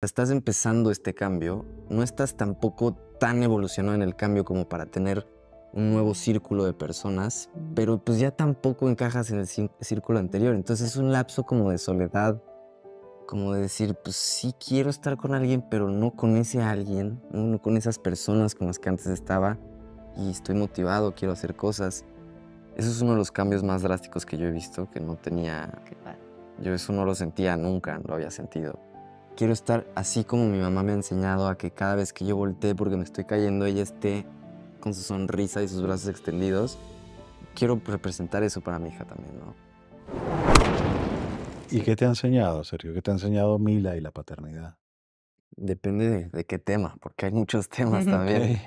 estás empezando este cambio, no estás tampoco tan evolucionado en el cambio como para tener un nuevo círculo de personas, pero pues ya tampoco encajas en el círculo anterior. Entonces es un lapso como de soledad, como de decir, pues sí quiero estar con alguien, pero no con ese alguien, no, con esas personas con las que antes estaba y estoy motivado, quiero hacer cosas. Eso es uno de los cambios más drásticos que yo he visto, que no tenía... Yo eso no lo sentía nunca, no lo había sentido quiero estar así como mi mamá me ha enseñado a que cada vez que yo voltee porque me estoy cayendo, ella esté con su sonrisa y sus brazos extendidos. Quiero representar eso para mi hija también, ¿no? ¿Y qué te ha enseñado, Sergio? ¿Qué te ha enseñado Mila y la paternidad? Depende de, qué tema, porque hay muchos temas también,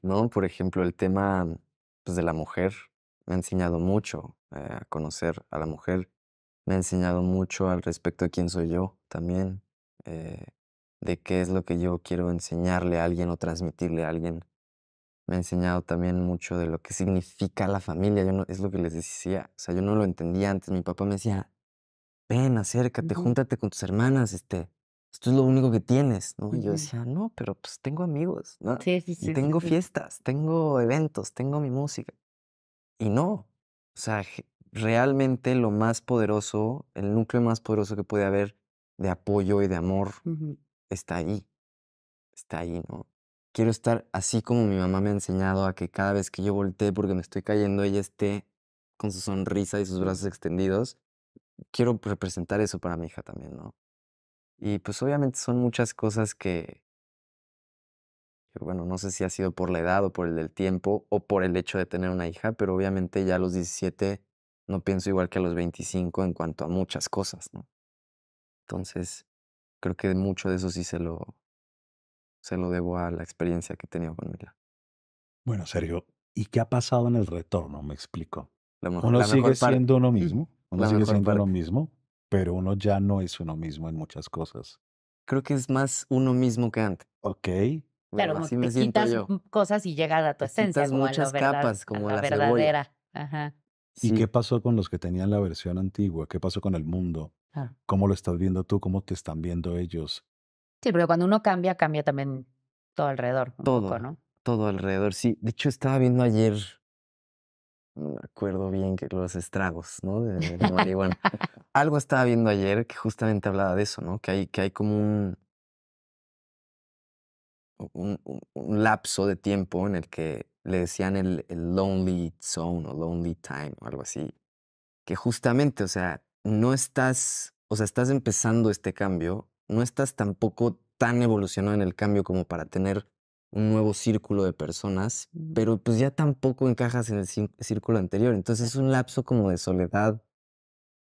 ¿no? Por ejemplo, el tema pues, de la mujer me ha enseñado mucho eh, a conocer a la mujer, me ha enseñado mucho al respecto de quién soy yo también, eh, de qué es lo que yo quiero enseñarle a alguien o transmitirle a alguien. Me ha enseñado también mucho de lo que significa la familia. Yo no, es lo que les decía. O sea, yo no lo entendía antes. Mi papá me decía, ven, acércate, júntate con tus hermanas, este, esto es lo único que tienes, ¿no? Y yo decía, no, pero pues tengo amigos, ¿no? y tengo fiestas, tengo eventos, tengo mi música. Y no, o sea, realmente lo más poderoso, el núcleo más poderoso que puede haber de apoyo y de amor está ahí, está ahí, ¿no? Quiero estar así como mi mamá me ha enseñado a que cada vez que yo voltee porque me estoy cayendo, ella esté con su sonrisa y sus brazos extendidos. Quiero representar eso para mi hija también, ¿no? Y pues obviamente son muchas cosas que, que, bueno, no sé si ha sido por la edad o por el del tiempo o por el hecho de tener una hija, pero obviamente ya a los 17 no pienso igual que a los 25 en cuanto a muchas cosas, ¿no? Entonces, creo que mucho de eso sí se lo, se lo debo a la experiencia que he tenido con Mila. Bueno, Sergio, ¿y qué ha pasado en el retorno? Me explico. uno sigue siendo uno mismo, uno sigue siendo uno mismo, pero uno ya no es uno mismo en muchas cosas. Creo que es más uno mismo que antes. Ok. Claro, quitas cosas y llegas a tu esencia. Quitas muchas capas, como la, verdadera. ¿Y qué pasó con los que tenían la versión antigua? ¿Qué pasó con el mundo? ¿Cómo lo estás viendo tú? ¿Cómo te están viendo ellos? Sí, pero cuando uno cambia, cambia también todo alrededor. todo, ¿no? Todo alrededor, sí. De hecho, estaba viendo ayer, no me acuerdo bien, que los estragos, ¿no? De, Algo estaba viendo ayer que justamente hablaba de eso, ¿no? Que hay, que hay como un, un, lapso de tiempo en el que le decían el, el lonely zone o lonely time o algo así. Que justamente, o sea, no estás, o sea, estás empezando este cambio, no estás tampoco tan evolucionado en el cambio como para tener un nuevo círculo de personas, pero pues ya tampoco encajas en el círculo anterior. Entonces es un lapso como de soledad,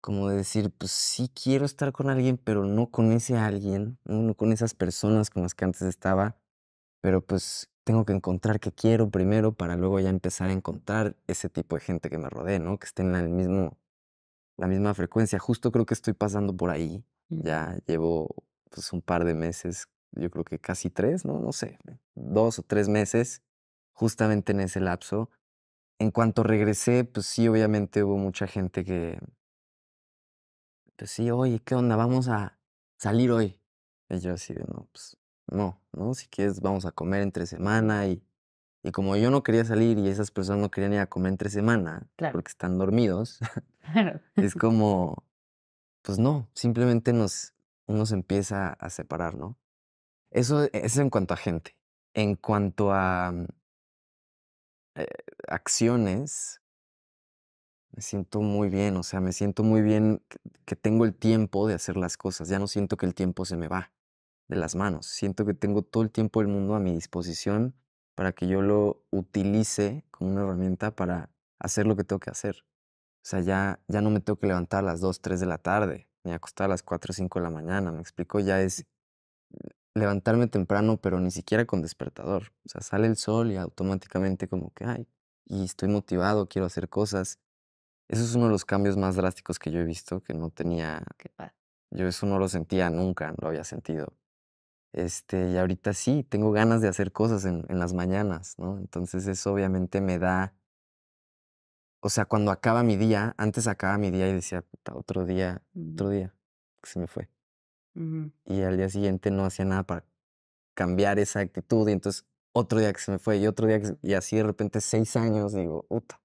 como de decir, pues sí quiero estar con alguien, pero no con ese alguien, no con esas personas con las que antes estaba, pero pues tengo que encontrar qué quiero primero para luego ya empezar a encontrar ese tipo de gente que me rodee, ¿no? Que estén en el mismo la misma frecuencia. Justo creo que estoy pasando por ahí. Mm. Ya llevo pues un par de meses, yo creo que casi tres, no, no sé, dos o tres meses, justamente en ese lapso. En cuanto regresé, pues sí, obviamente hubo mucha gente que, pues sí, oye, ¿qué onda? Vamos a salir hoy. Y yo así no, pues no, ¿no? Si quieres, vamos a comer entre semana y, y como yo no quería salir y esas personas no querían ir a comer entre semana porque están dormidos, Es como, pues no, simplemente nos, uno se empieza a separar, ¿no? Eso es en cuanto a gente. En cuanto a mm, eh, acciones, me siento muy bien, o sea, me siento muy bien que tengo el tiempo de hacer las cosas, ya no siento que el tiempo se me va de las manos, siento que tengo todo el tiempo del mundo a mi disposición para que yo lo utilice como una herramienta para hacer lo que tengo que hacer. O sea, ya, ya no me tengo que levantar a las 2, 3 de la tarde, ni acostar a las 4, 5 de la mañana, me explico, ya es levantarme temprano, pero ni siquiera con despertador. O sea, sale el sol y automáticamente como que, ay, y estoy motivado, quiero hacer cosas. Eso es uno de los cambios más drásticos que yo he visto, que no tenía... Yo eso no lo sentía nunca, no lo había sentido. Este, y ahorita sí, tengo ganas de hacer cosas en, en las mañanas, ¿no? Entonces eso obviamente me da o sea, cuando acaba mi día, antes acaba mi día y decía, otro día, otro día, que se me fue. Y al día siguiente no hacía nada para cambiar esa actitud y entonces otro día que se me fue y otro día que y así de repente seis años digo, puta.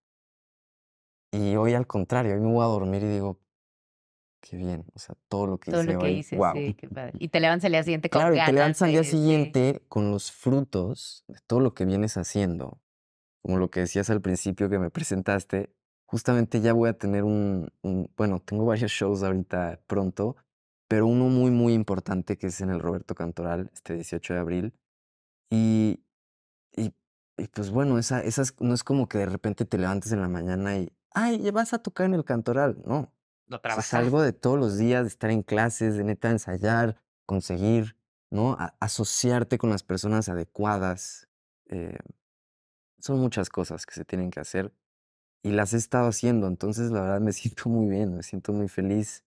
Y hoy al contrario, hoy me voy a dormir y digo, qué bien, o sea, todo lo que hice lo hice, qué padre. Y te levantas al día siguiente con Claro, y te levantas al día siguiente con los frutos de todo lo que vienes haciendo como lo que decías al principio que me presentaste, justamente ya voy a tener un, un, bueno, tengo varios shows ahorita pronto, pero uno muy, muy importante que es en el Roberto Cantoral, este 18 de abril. Y, y, pues bueno, esa, esas, no es como que de repente te levantes en la mañana y, ay, ya vas a tocar en el Cantoral, no. No trabajas. algo de todos los días, de estar en clases, de neta ensayar, conseguir, ¿no? asociarte con las personas adecuadas. Eh, son muchas cosas que se tienen que hacer y las he estado haciendo, entonces la verdad me siento muy bien, me siento muy feliz,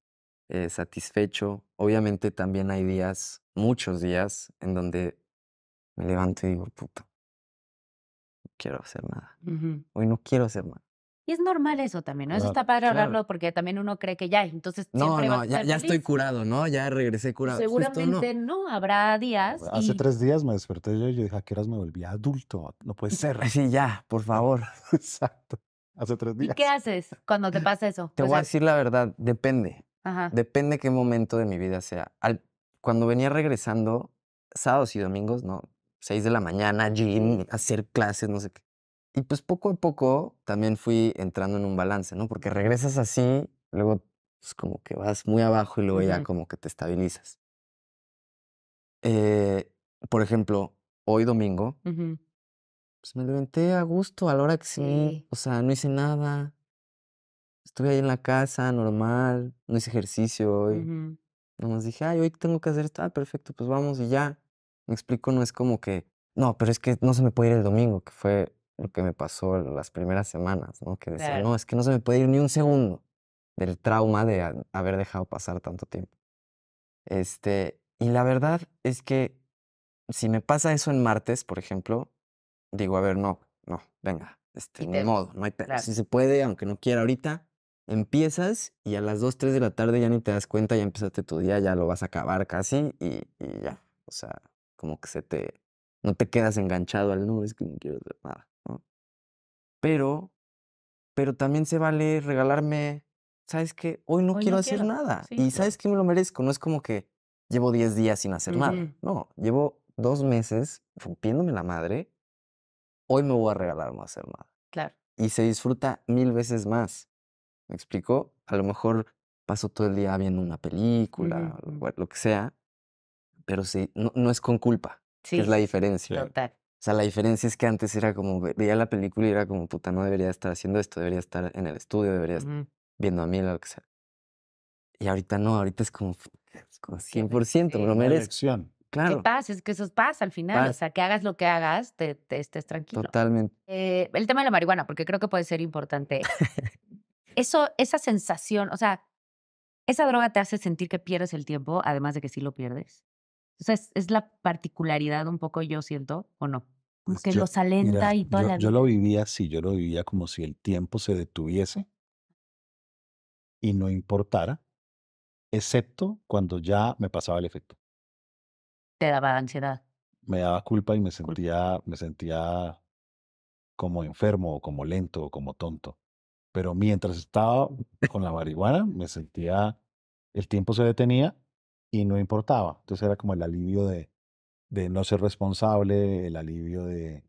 eh, satisfecho. Obviamente también hay días, muchos días, en donde me levanto y digo, puta, no quiero hacer nada. Hoy no quiero hacer nada. Y es normal eso también, ¿no? eso está padre hablarlo porque también uno cree que ya, entonces no, no, ya, ya estoy curado, ¿no? Ya regresé curado. Seguramente no. habrá días. Hace tres días me desperté yo y yo dije, ¿a qué horas me volví adulto? No puede ser. sí, ya, por favor. Exacto. Hace tres días. ¿Y qué haces cuando te pasa eso? Te voy a decir la verdad, depende. Depende qué momento de mi vida sea. Al... cuando venía regresando, sábados y domingos, ¿no? Seis de la mañana, gym, hacer clases, no sé qué y pues poco a poco también fui entrando en un balance, ¿no? Porque regresas así, luego es pues, como que vas muy abajo y luego ya como que te estabilizas. Eh, por ejemplo, hoy domingo, pues me levanté a gusto a la hora que sí. O sea, no hice nada. Estuve ahí en la casa, normal, no hice ejercicio hoy. Nomás dije, ay, hoy tengo que hacer tal, ah, perfecto, pues vamos y ya. Me explico, no es como que, no, pero es que no se me puede ir el domingo, que fue lo que me pasó las primeras semanas, ¿no? Que decía, no, es que no se me puede ir ni un segundo del trauma de haber dejado pasar tanto tiempo. Este, y la verdad es que si me pasa eso en martes, por ejemplo, digo, a ver, no, no, venga, este, ni modo, no hay Si se puede, aunque no quiera ahorita, empiezas y a las 2, 3 de la tarde ya ni te das cuenta, ya empezaste tu día, ya lo vas a acabar casi y, y ya. O sea, como que se te. No te quedas enganchado al no, es que no quiero hacer nada pero, pero también se vale regalarme, ¿sabes qué? Hoy no quiero hacer nada. y ¿sabes que Me lo merezco. No es como que llevo 10 días sin hacer nada. No, llevo dos meses rompiéndome la madre. Hoy me voy a regalar no hacer nada. Claro. Y se disfruta mil veces más. ¿Me explico? A lo mejor paso todo el día viendo una película, lo, que sea, pero no, es con culpa. Sí, es la diferencia. Total. O sea, la diferencia es que antes era como, veía la película y era como, puta, no debería estar haciendo esto, debería estar en el estudio, debería estar viendo a mí, lo que sea. Y ahorita no, ahorita es como, es como 100%, me lo merezco. Claro. Que paz, es que eso pasa al final. O sea, que hagas lo que hagas, te, estés tranquilo. Totalmente. Eh, el tema de la marihuana, porque creo que puede ser importante. eso, esa sensación, o sea, esa droga te hace sentir que pierdes el tiempo, además de que sí lo pierdes. O es, la particularidad un poco, yo siento, ¿o no? Pues que lo los alenta y toda yo, la Yo lo vivía así, yo lo vivía como si el tiempo se detuviese y no importara, excepto cuando ya me pasaba el efecto. Te daba ansiedad. Me daba culpa y me sentía, me sentía como enfermo, o como lento, o como tonto. Pero mientras estaba con la marihuana, me sentía, el tiempo se detenía y no importaba. Entonces era como el alivio de, de no ser responsable, el alivio de,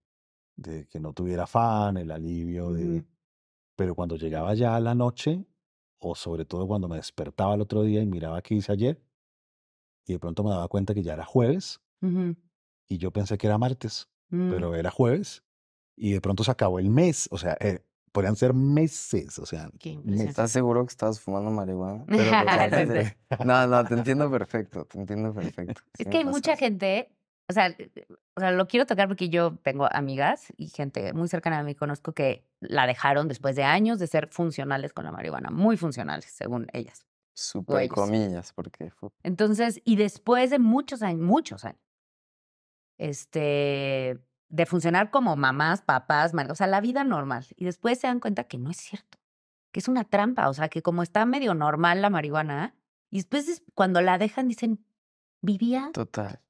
que no tuviera afán, el alivio de... Pero cuando llegaba ya la noche, o sobre todo cuando me despertaba el otro día y miraba qué hice ayer, y de pronto me daba cuenta que ya era jueves, y yo pensé que era martes, mm. pero era jueves, y de pronto se acabó el mes, o sea, eh, podrían ser meses, o sea. ¿me ¿Estás seguro que estabas fumando marihuana? no, no, te entiendo perfecto, te entiendo perfecto. Es que hay mucha gente, o sea, o sea, lo quiero tocar porque yo tengo amigas y gente muy cercana a mí conozco que la dejaron después de años de ser funcionales con la marihuana, muy funcionales, según ellas. Super comillas, porque Entonces, y después de muchos años, muchos años, este, de funcionar como mamás, papás, o sea, la vida normal. Y después se dan cuenta que no es cierto, que es una trampa, o sea, que como está medio normal la marihuana, y después cuando la dejan dicen, vivía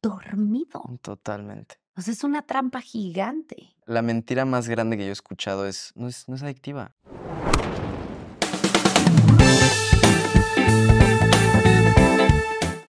dormido. Mm, totalmente. O sea, es una trampa gigante. La mentira más grande que yo he escuchado es, no es, no es adictiva.